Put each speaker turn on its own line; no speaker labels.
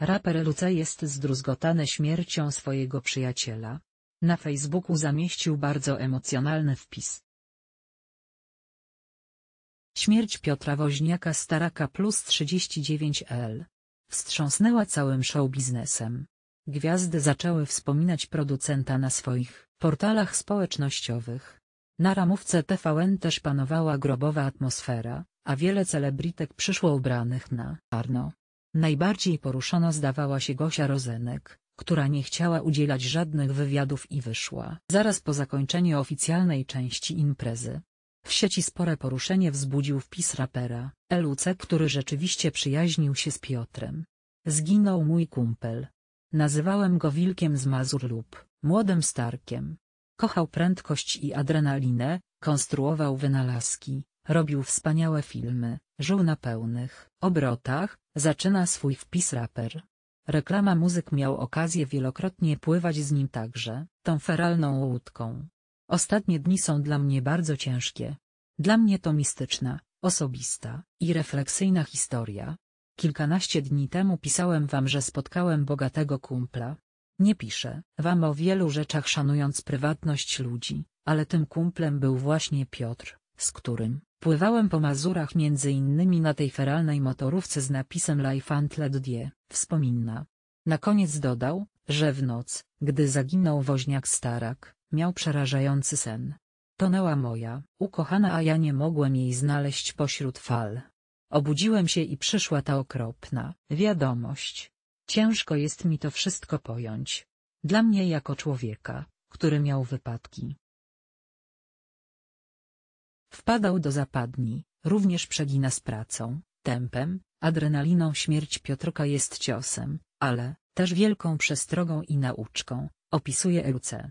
Raper Luce jest zdruzgotany śmiercią swojego przyjaciela. Na Facebooku zamieścił bardzo emocjonalny wpis. Śmierć Piotra Woźniaka Staraka plus 39L wstrząsnęła całym show biznesem. Gwiazdy zaczęły wspominać producenta na swoich portalach społecznościowych. Na ramówce TVN też panowała grobowa atmosfera, a wiele celebritek przyszło ubranych na czarno. Najbardziej poruszona zdawała się Gosia Rozenek, która nie chciała udzielać żadnych wywiadów i wyszła. Zaraz po zakończeniu oficjalnej części imprezy. W sieci spore poruszenie wzbudził wpis rapera, LUC, który rzeczywiście przyjaźnił się z Piotrem. Zginął mój kumpel. Nazywałem go wilkiem z Mazur lub młodym starkiem. Kochał prędkość i adrenalinę, konstruował wynalazki, robił wspaniałe filmy, żył na pełnych obrotach, Zaczyna swój wpis raper. Reklama muzyk miał okazję wielokrotnie pływać z nim także, tą feralną łódką. Ostatnie dni są dla mnie bardzo ciężkie. Dla mnie to mistyczna, osobista i refleksyjna historia. Kilkanaście dni temu pisałem wam, że spotkałem bogatego kumpla. Nie piszę wam o wielu rzeczach szanując prywatność ludzi, ale tym kumplem był właśnie Piotr, z którym Pływałem po Mazurach między innymi na tej feralnej motorówce z napisem Life Antlet Die, wspomina. Na koniec dodał, że w noc, gdy zaginął woźniak Starak, miał przerażający sen. Tonęła moja, ukochana, a ja nie mogłem jej znaleźć pośród fal. Obudziłem się i przyszła ta okropna wiadomość. Ciężko jest mi to wszystko pojąć. Dla mnie jako człowieka, który miał wypadki, Wpadał do zapadni, również przegina z pracą, tempem, adrenaliną śmierć Piotrka jest ciosem, ale, też wielką przestrogą i nauczką, opisuje Euce.